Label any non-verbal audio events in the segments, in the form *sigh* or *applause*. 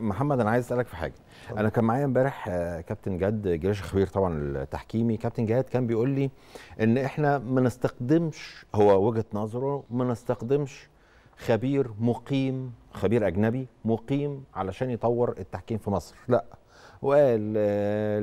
محمد انا عايز اسالك في حاجه طبعا. انا كان معايا امبارح آه، كابتن جاد جريش خبير طبعا التحكيمي كابتن جاد كان بيقول لي ان احنا ما نستخدمش هو وجهه نظره ما نستخدمش خبير مقيم خبير اجنبي مقيم علشان يطور التحكيم في مصر لا وقال آه،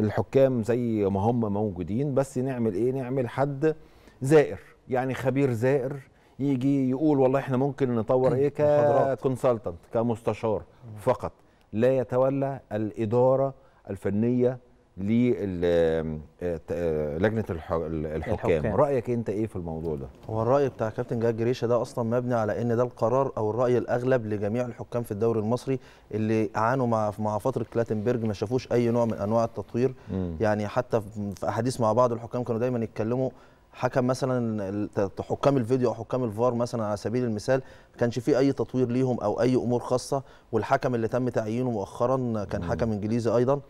الحكام زي ما هم موجودين بس نعمل ايه نعمل حد زائر يعني خبير زائر يجي يقول والله احنا ممكن نطور ايه ككونسلتنت كمستشار فقط لا يتولى الاداره الفنيه للجنه آه، آه، الحكام رايك انت ايه في الموضوع ده هو الراي بتاع كابتن جاد جريشه ده اصلا مبني على ان ده القرار او الراي الاغلب لجميع الحكام في الدوري المصري اللي عانوا مع مع فتره كلاتنبرج ما شافوش اي نوع من انواع التطوير م. يعني حتى في احاديث مع بعض الحكام كانوا دايما يتكلموا حكم مثلا حكام الفيديو او حكام الفار مثلا على سبيل المثال ما كانش فيه اي تطوير ليهم او اي امور خاصه والحكم اللي تم تعيينه مؤخرا كان حكم انجليزي ايضا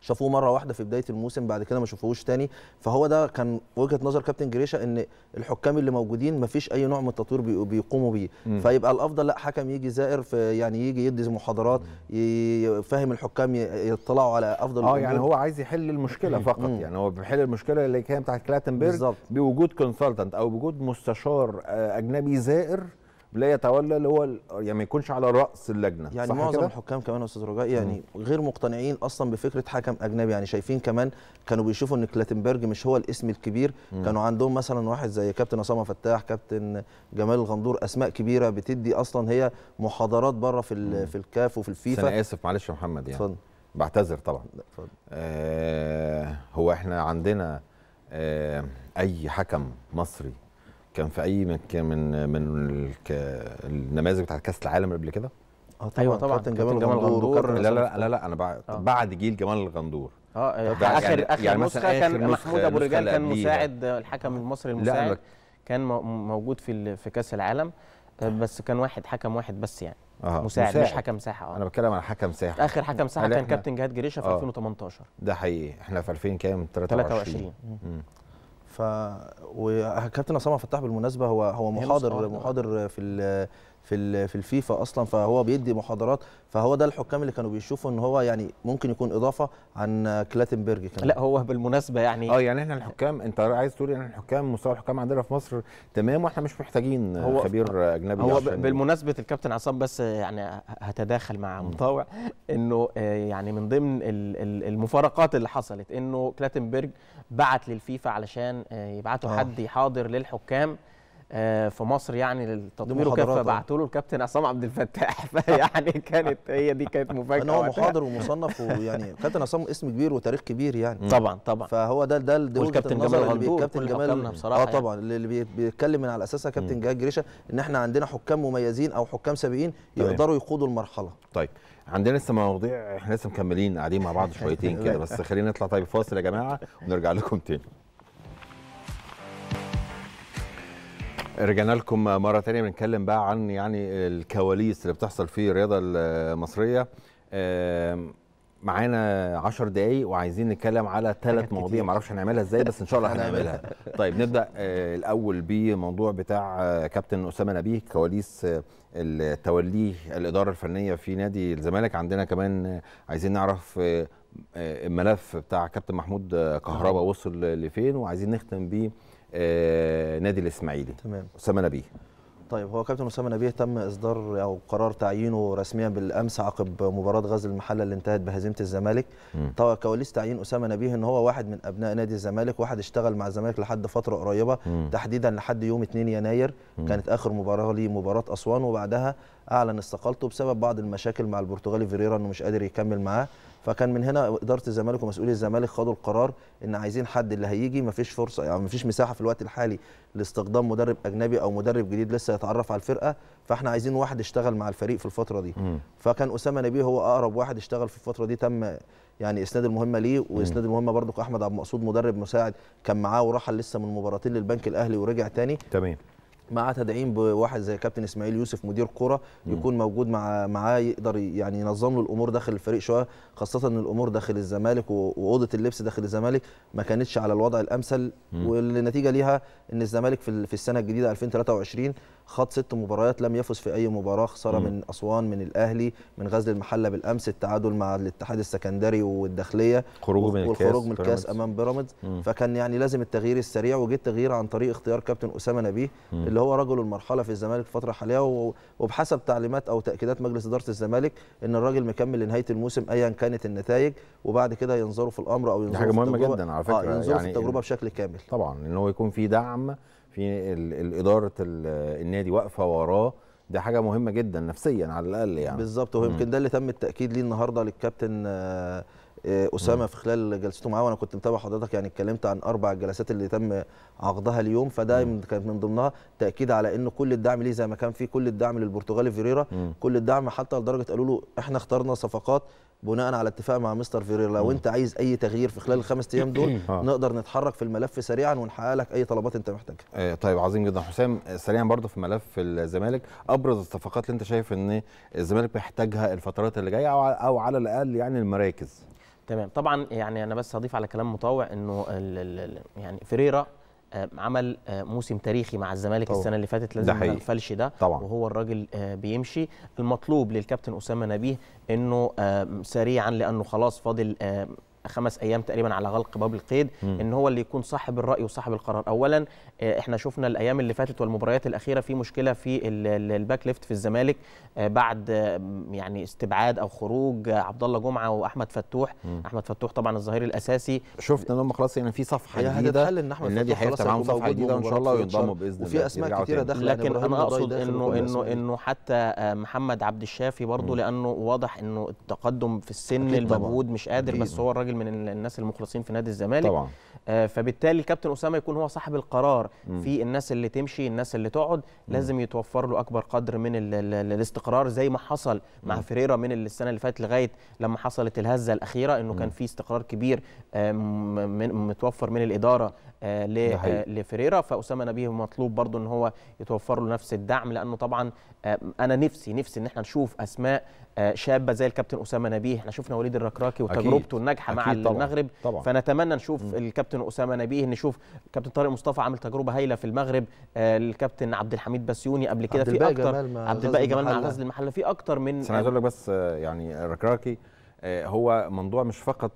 شافوه مره واحده في بدايه الموسم بعد كده ما شافوهوش تاني فهو ده كان وجهه نظر كابتن جريشه ان الحكام اللي موجودين ما فيش اي نوع من التطوير بيقوموا بيه فيبقى الافضل لا حكم يجي زائر في يعني يجي يدي محاضرات يفهم الحكام يطلعوا على افضل اه يعني هو عايز يحل المشكله فقط مم. يعني هو بيحل المشكله اللي كانت بتاعت كلاتنبرج بوجود كونسلتنت او بوجود مستشار آه، اجنبي زائر لا يتولى اللي هو يعني ما يكونش على راس اللجنه يعني صح معظم الحكام كمان يا استاذ رجاء يعني م. غير مقتنعين اصلا بفكره حكم اجنبي يعني شايفين كمان كانوا بيشوفوا ان كلاتنبرج مش هو الاسم الكبير م. كانوا عندهم مثلا واحد زي كابتن عصام فتاح كابتن جمال الغندور اسماء كبيره بتدي اصلا هي محاضرات بره في في الكاف وفي الفيفا انا اسف معلش يا محمد يعني اتفضل بعتذر طبعا اتفضل آه هو احنا عندنا آه اي حكم مصري كان في اي من من من النماذج بتاعت كاس العالم قبل كده؟ اه طبعا ايوه طبعا كابتن جمال, جمال غندور لا لا لا لا انا بعد آه. بعد جيل جمال الغندور اه, آه، اخر يعني اخر يعني نسخه كان محمود ابو رجال كان مساعد الحكم المصري المساعد لا كان موجود في في كاس العالم آه، بس كان واحد حكم واحد بس يعني آه. مساعد, مساعد مش حكم ساحه اه انا بتكلم على حكم ساحه اخر حكم يعني ساحه كان كابتن جهاد جريشه في 2018 آه. ده حقيقي احنا في 2000 كام 23 23 ف وكابتن عبد فتاح بالمناسبه هو هو محاضر آه. محاضر في ال في في الفيفا اصلا فهو بيدي محاضرات فهو ده الحكام اللي كانوا بيشوفوا ان هو يعني ممكن يكون اضافه عن كلاتنبرج كمان لا هو بالمناسبه يعني اه يعني احنا الحكام انت عايز تقول ان الحكام مستوى الحكام عندنا في مصر تمام واحنا مش محتاجين هو خبير اجنبي هو بالمناسبه الكابتن عصام بس يعني هتداخل مع مطاوع انه آه، يعني من ضمن المفارقات اللي حصلت انه كلاتنبرج بعت للفيفا علشان آه، يبعتوا آه. حد يحاضر للحكام آه، في مصر يعني للتطوير وكده آه. فبعتوا له الكابتن عصام عبد الفتاح *laughs* فيعني كانت هي دي كانت مفاجاه ان هو محاضر ومصنف ويعني الكابتن عصام اسم كبير وتاريخ كبير يعني *laughs* طبعا طبعا فهو ده ده الكابتن جمال غندور الكابتن جمال بصراحه اه يعني. طبعا يعني. اللي بيتكلم من على اساسها كابتن جهاد جريشه ان احنا عندنا حكام مميزين او حكام سابقين طيب. يقدروا يقودوا المرحله طيب عندنا لسه مواضيع احنا لسه مكملين قاعدين مع بعض شويتين كده *laughs* بس خلينا نطلع طيب فاصل يا جماعه ونرجع لكم تاني رجعنا لكم مرة تانية بنتكلم بقى عن يعني الكواليس اللي بتحصل في الرياضة المصرية معانا 10 دقايق وعايزين نتكلم على ثلاث مواضيع معرفش هنعملها ازاي بس ان شاء الله هنعملها *laughs* طيب نبدا آه، الاول بموضوع بتاع آه، كابتن اسامه نبيه كواليس آه، توليه الاداره الفنيه في نادي الزمالك عندنا كمان عايزين نعرف الملف بتاع كابتن محمود كهربا وصل لفين وعايزين نختم بيه آه، نادي الاسماعيلي تمام اسامه نبيه طيب هو كابتن اسامه نبيه تم اصدار او قرار تعيينه رسميا بالامس عقب مباراه غزل المحله اللي انتهت بهزيمه الزمالك طبعا كواليس تعيين اسامه نبيه ان هو واحد من ابناء نادي الزمالك واحد اشتغل مع الزمالك لحد فتره قريبه مم. تحديدا لحد يوم 2 يناير مم. كانت اخر مباراه ليه مباراه اسوان وبعدها اعلن استقالته بسبب بعض المشاكل مع البرتغالي فيريرا انه مش قادر يكمل معاه فكان من هنا اداره الزمالك ومسؤولي الزمالك خدوا القرار ان عايزين حد اللي هيجي ما فيش فرصه يعني ما فيش مساحه في الوقت الحالي لاستخدام مدرب اجنبي او مدرب جديد لسه يتعرف على الفرقه فاحنا عايزين واحد يشتغل مع الفريق في الفتره دي فكان اسامه نبيه هو اقرب واحد اشتغل في الفتره دي تم يعني اسناد المهمه ليه واسناد المهمه برضو احمد عبد المقصود مدرب مساعد كان معاه ورحل لسه من مباراتين للبنك الاهلي ورجع تاني تمام مع تدعيم بواحد زي كابتن اسماعيل يوسف مدير كره يكون موجود مع معاه يقدر يعني ينظم له الامور داخل الفريق شويه خاصه ان الامور داخل الزمالك واوضه اللبس داخل الزمالك ما كانتش على الوضع الامثل واللي نتيجه ليها ان الزمالك في السنه الجديده 2023 خاض ست مباريات لم يفز في اي مباراه خساره من اسوان من الاهلي من غزل المحله بالامس التعادل مع الاتحاد السكندري والداخليه خروجه من الكاس والخروج من الكاس امام بيراميدز فكان يعني لازم التغيير السريع وجه التغيير عن طريق اختيار كابتن اسامه نبيه اللي هو رجل المرحله في الزمالك الفتره الحاليه وبحسب تعليمات او تاكيدات مجلس اداره الزمالك ان الراجل مكمل لنهايه الموسم ايا كانت النتائج وبعد كده ينظروا في الامر او ينظروا حاجه مهمه جدا على فكره آه يعني التجربه بشكل كامل طبعا ان هو يكون في دعم في اداره النادي واقفه وراه دي حاجه مهمه جدا نفسيا على الاقل يعني بالظبط يمكن ده اللي تم التاكيد ليه النهارده للكابتن آه، آه، اسامه في خلال جلسته معاه وانا كنت متابع حضرتك يعني اتكلمت عن اربع جلسات اللي تم عقدها اليوم فده كانت من ضمنها تاكيد على انه كل الدعم ليه زي ما كان في كل الدعم للبرتغالي فيريرا كل الدعم حتى لدرجه قالوا له احنا اخترنا صفقات بناء على اتفاق مع مستر فيريرا لو انت عايز اي تغيير في خلال الخمس ايام دول آه. نقدر نتحرك في الملف سريعا ونحقق لك اي طلبات انت محتاجها. آه، طيب عظيم جدا حسام آه، سريعا برضه في ملف الزمالك ابرز الصفقات اللي انت شايف ان الزمالك محتاجها الفترات اللي جايه او على الاقل يعني المراكز. تمام طبعا يعني انا بس هضيف على كلام مطوع انه يعني فيريرا آه، عمل آه، موسم تاريخي مع الزمالك طبعا. السنه اللي فاتت لازم ما نغفلش ده طبعا. وهو الراجل آه، بيمشي المطلوب للكابتن اسامه نبيه انه سريعا لانه خلاص فاضل خمس ايام تقريبا على غلق باب القيد م. ان هو اللي يكون صاحب الراي وصاحب القرار اولا آه، احنا شفنا الايام اللي فاتت والمباريات الاخيره في مشكله في الباك ليفت في الزمالك آه، بعد آه، يعني استبعاد او خروج عبد الله جمعه واحمد فتوح م. احمد فتوح طبعا الظهير الاساسي شفنا ان هم خلاص يعني في صفحه جديده ان احمد النادي هيفتح معاهم صفحه جديده ان شاء الله ويضموا باذن الله وفي اسماء كثيره داخله لكن انا اقصد انه انه انه حتى محمد عبد الشافي برضه لانه واضح انه التقدم في السن المجهود مش قادر بس هو الراجل من الناس المخلصين في نادي الزمالك طبعا آه، فبالتالي الكابتن اسامه يكون هو صاحب القرار في الناس اللي تمشي الناس اللي تقعد لازم يتوفر له اكبر قدر من الاستقرار زي ما حصل مع م. فيريرا من السنه اللي فاتت لغايه لما حصلت الهزه الاخيره انه كان في استقرار كبير آه، من متوفر من الاداره آه، لفيريرا فاسامه نبيه مطلوب برضه ان هو يتوفر له نفس الدعم لانه طبعا انا نفسي نفسي ان احنا نشوف اسماء شابه زي الكابتن اسامه نبيه احنا شفنا وليد الركراكي وتجربته الناجحه مع طبعًا. المغرب طبعًا. فنتمنى نشوف م. الكابتن اسامه نبيه نشوف كابتن طارق مصطفى عامل تجربه هايله في المغرب آه الكابتن عبد الحميد بسيوني قبل كده في اكتر عبد الباقي جمال مع غزل المحله في اكتر من انا عايز اقول لك بس آه، يعني آه، ركراكي آه، هو موضوع مش فقط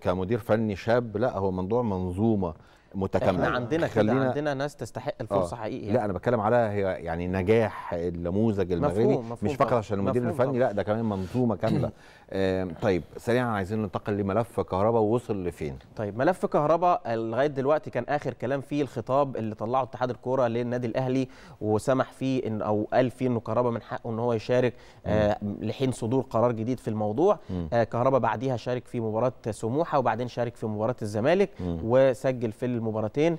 كمدير فني شاب لا هو موضوع منظومه متكامله احنا عندنا خلينا عندنا ناس تستحق الفرصه آه. حقيقي يعني. لا انا بتكلم على هي يعني نجاح النموذج المغربي مفهوم مفهوم مش فقط عشان المدير الفني لا ده كمان منظومه كامله *coughs* طيب سريعا عايزين ننتقل لملف كهرباء ووصل لفين طيب ملف كهرباء لغايه دلوقتي كان اخر كلام فيه الخطاب اللي طلعه اتحاد الكوره للنادي الاهلي وسمح فيه ان او قال فيه انه كهرباء من حقه ان هو يشارك آه لحين صدور قرار جديد في الموضوع آه كهرباء بعديها شارك في مباراه سموحه وبعدين شارك في مباراه الزمالك وسجل في المباراتين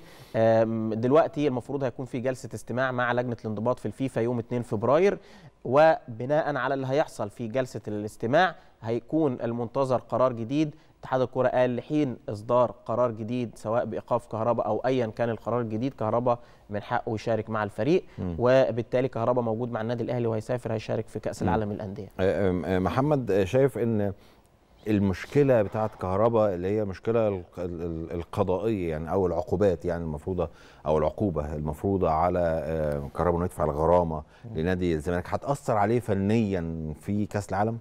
دلوقتي المفروض هيكون في جلسه استماع مع لجنه الانضباط في الفيفا يوم 2 فبراير وبناء على اللي هيحصل في جلسه الاستماع هيكون المنتظر قرار جديد اتحاد الكره قال لحين اصدار قرار جديد سواء بايقاف كهرباء او ايا كان القرار الجديد كهرباء من حقه يشارك مع الفريق م. وبالتالي كهرباء موجود مع النادي الاهلي وهيسافر هيشارك في كاس العالم للانديه آه، آه، آه، محمد شايف ان المشكله بتاعه كهرباء اللي هي مشكله القضائيه يعني او العقوبات يعني المفروضه او العقوبه المفروضه على آه، كهرباء انه يدفع الغرامه لنادي الزمالك هتاثر عليه فنيا في كاس العالم؟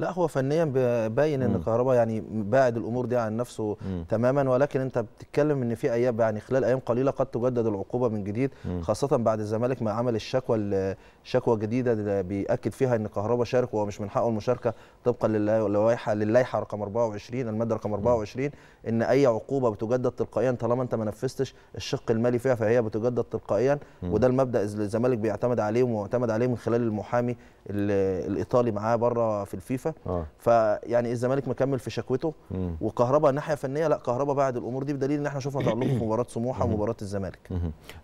لا هو فنيا باين ان كهربا يعني بعد الامور دي عن نفسه مم. تماما ولكن انت بتتكلم ان في ايام يعني خلال ايام قليله قد تجدد العقوبه من جديد مم. خاصه بعد الزمالك ما عمل الشكوى شكوى جديده بياكد فيها ان كهربا شارك وهو مش من حقه المشاركه طبقا للائحه للائحه رقم 24 الماده رقم 24 ان اي عقوبه بتجدد تلقائيا طالما انت ما نفذتش الشق المالي فيها فهي بتجدد تلقائيا مم. وده المبدا الزمالك بيعتمد عليه ومعتمد عليه من خلال المحامي الايطالي معاه بره في الفيفا آه. فيعني الزمالك مكمل في شكوته وكهربا ناحيه فنيه لا كهربا بعد الامور دي بدليل ان احنا شفنا تالق في *coughs* مباراه سموحه ومباراه الزمالك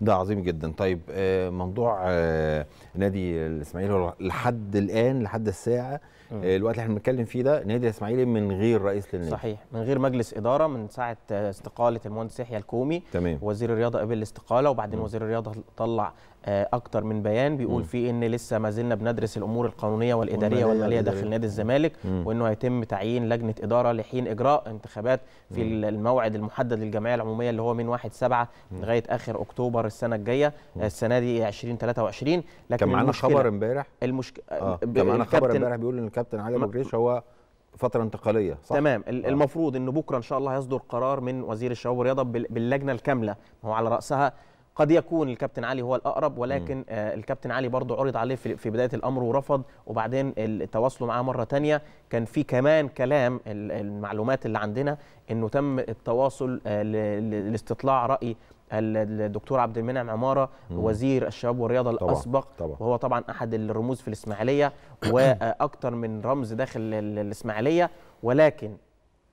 ده عظيم جدا طيب آه، موضوع آه، نادي الاسماعيلي لحد الان لحد الساعه آه، الوقت اللي احنا بنتكلم فيه ده نادي الاسماعيلي من غير رئيس للنادي صحيح من غير مجلس اداره من ساعه استقاله المهندس يحيى الكومي تمام. وزير الرياضه قبل الاستقاله وبعدين وزير الرياضه طلع آه، اكتر من بيان بيقول فيه ان لسه ما زلنا بندرس الامور القانونيه والاداريه والماليه داخل نادي الزمالك وانه هيتم تعيين لجنه اداره لحين اجراء انتخابات في الموعد المحدد للجمعيه العموميه اللي هو من 1 7 لغايه اخر اكتوبر السنه الجايه السنه دي 2023 لكن كان معانا خبر امبارح المشكله آه،, آه. كان معانا خبر امبارح بيقول ان الكابتن علي ابو هو فتره انتقاليه صح تمام آه. المفروض انه بكره ان شاء الله هيصدر قرار من وزير الشباب والرياضه باللجنه الكامله هو على راسها قد يكون الكابتن علي هو الاقرب ولكن آه الكابتن علي برضه عرض عليه في, في بدايه الامر ورفض وبعدين التواصل معاه مره ثانيه كان في كمان كلام المعلومات اللي عندنا انه تم التواصل آه لاستطلاع راي الدكتور عبد المنعم عماره مم. وزير الشباب والرياضه طبعًا الاسبق طبعًا وهو طبعا احد الرموز في الاسماعيليه واكثر من رمز داخل الاسماعيليه ولكن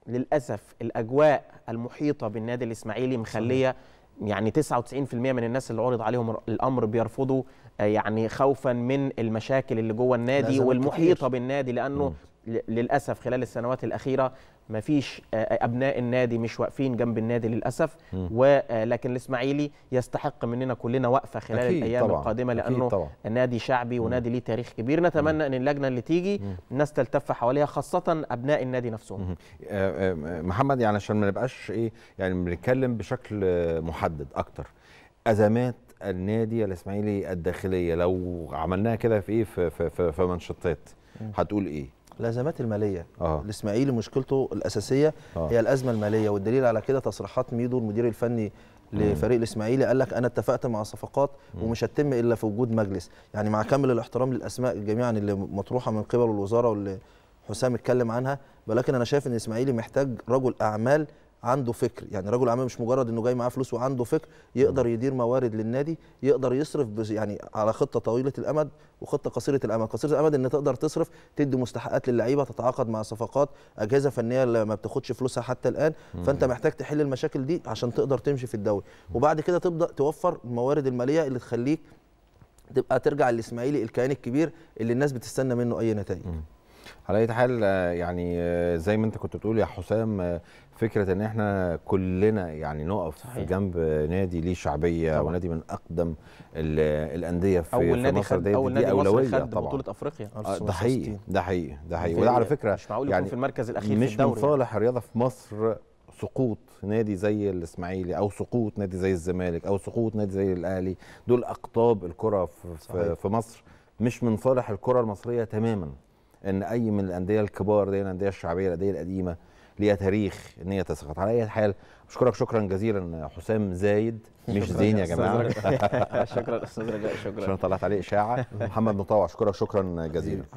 للاسف الاجواء المحيطه بالنادي الاسماعيلي مخليه يعني 99% من الناس اللي عرض عليهم الامر بيرفضوا آه، يعني خوفا من المشاكل اللي جوه النادي والمحيطه كتير. بالنادي لانه م. للاسف خلال السنوات الاخيره ما فيش ابناء النادي مش واقفين جنب النادي للاسف ولكن الاسماعيلي يستحق مننا كلنا وقفه خلال الايام طبعًا. القادمه لانه طبعًا. نادي شعبي ونادي ليه تاريخ كبير نتمنى ان اللجنه اللي تيجي الناس تلتف حواليها خاصه ابناء النادي نفسهم محمد يعني عشان ما نبقاش ايه يعني بنتكلم بشكل محدد اكتر ازمات النادي الاسماعيلي الداخليه لو عملناها كده في ايه في في, في, في منشطات هتقول ايه الازمات الماليه آه. الاسماعيلي مشكلته الاساسيه آه. هي الازمه الماليه والدليل على كده تصريحات ميدو المدير الفني لفريق الاسماعيلي قال لك انا اتفقت مع صفقات ومش هتتم الا في وجود مجلس يعني مع كامل الاحترام للاسماء جميعا اللي مطروحه من قبل الوزاره واللي حسام اتكلم عنها ولكن انا شايف ان الاسماعيلي محتاج رجل اعمال عنده فكر يعني رجل اعمال مش مجرد انه جاي معاه فلوس وعنده فكر يقدر يدير موارد للنادي يقدر يصرف يعني على خطه طويله الامد وخطه قصيره الامد قصيره الامد ان تقدر تصرف تدي مستحقات للعيبه تتعاقد مع صفقات اجهزه فنيه ما بتاخدش فلوسها حتى الان فانت محتاج تحل المشاكل دي عشان تقدر تمشي في الدوري وبعد كده تبدا توفر الموارد الماليه اللي تخليك تبقى ترجع للاسماعيلي الكيان الكبير اللي الناس بتستنى منه اي نتائج على اي حال يعني زي ما انت كنت بتقول يا حسام فكره ان احنا كلنا يعني نقف صحيح. جنب نادي ليه شعبيه طبعا. ونادي من اقدم الانديه في, أول نادي مصر خد دي اول نادي اولويه خد طبعا بطوله افريقيا آه، ده حقيقي ده حقيقي ده حقيقي وده على فكره مش معقول يعني في المركز الاخير مش في الدوري يعني. من صالح الرياضه في مصر سقوط نادي زي الاسماعيلي او سقوط نادي زي الزمالك او سقوط نادي زي الاهلي دول اقطاب الكره في, في مصر مش من صالح الكره المصريه تماما ان اي من الانديه الكبار دي الانديه الشعبيه الانديه القديمه ليها تاريخ ان هي تسقط على اي حال بشكرك شكرا جزيلا حسام زايد مش زين يا جماعه *laughs* شكرا استاذ رجاء شكرا عشان طلعت عليه اشاعه محمد مطوع اشكرك شكرا جزيلا